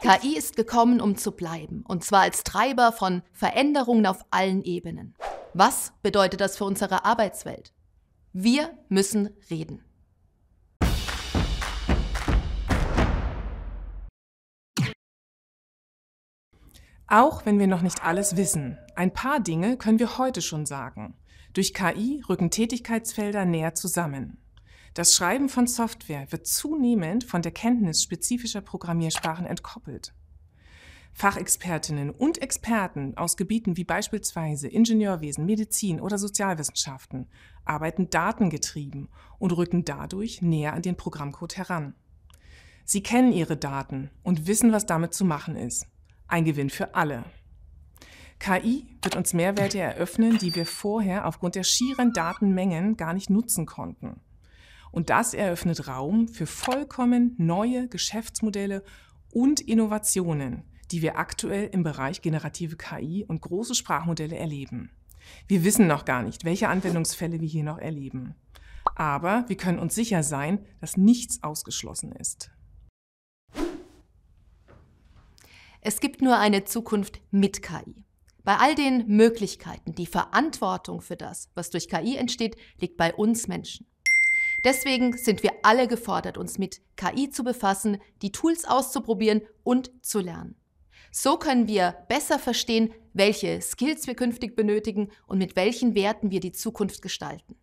KI ist gekommen, um zu bleiben, und zwar als Treiber von Veränderungen auf allen Ebenen. Was bedeutet das für unsere Arbeitswelt? Wir müssen reden. Auch wenn wir noch nicht alles wissen, ein paar Dinge können wir heute schon sagen. Durch KI rücken Tätigkeitsfelder näher zusammen. Das Schreiben von Software wird zunehmend von der Kenntnis spezifischer Programmiersprachen entkoppelt. Fachexpertinnen und Experten aus Gebieten wie beispielsweise Ingenieurwesen, Medizin oder Sozialwissenschaften arbeiten datengetrieben und rücken dadurch näher an den Programmcode heran. Sie kennen ihre Daten und wissen, was damit zu machen ist. Ein Gewinn für alle. KI wird uns Mehrwerte eröffnen, die wir vorher aufgrund der schieren Datenmengen gar nicht nutzen konnten. Und das eröffnet Raum für vollkommen neue Geschäftsmodelle und Innovationen, die wir aktuell im Bereich generative KI und große Sprachmodelle erleben. Wir wissen noch gar nicht, welche Anwendungsfälle wir hier noch erleben. Aber wir können uns sicher sein, dass nichts ausgeschlossen ist. Es gibt nur eine Zukunft mit KI. Bei all den Möglichkeiten, die Verantwortung für das, was durch KI entsteht, liegt bei uns Menschen. Deswegen sind wir alle gefordert, uns mit KI zu befassen, die Tools auszuprobieren und zu lernen. So können wir besser verstehen, welche Skills wir künftig benötigen und mit welchen Werten wir die Zukunft gestalten.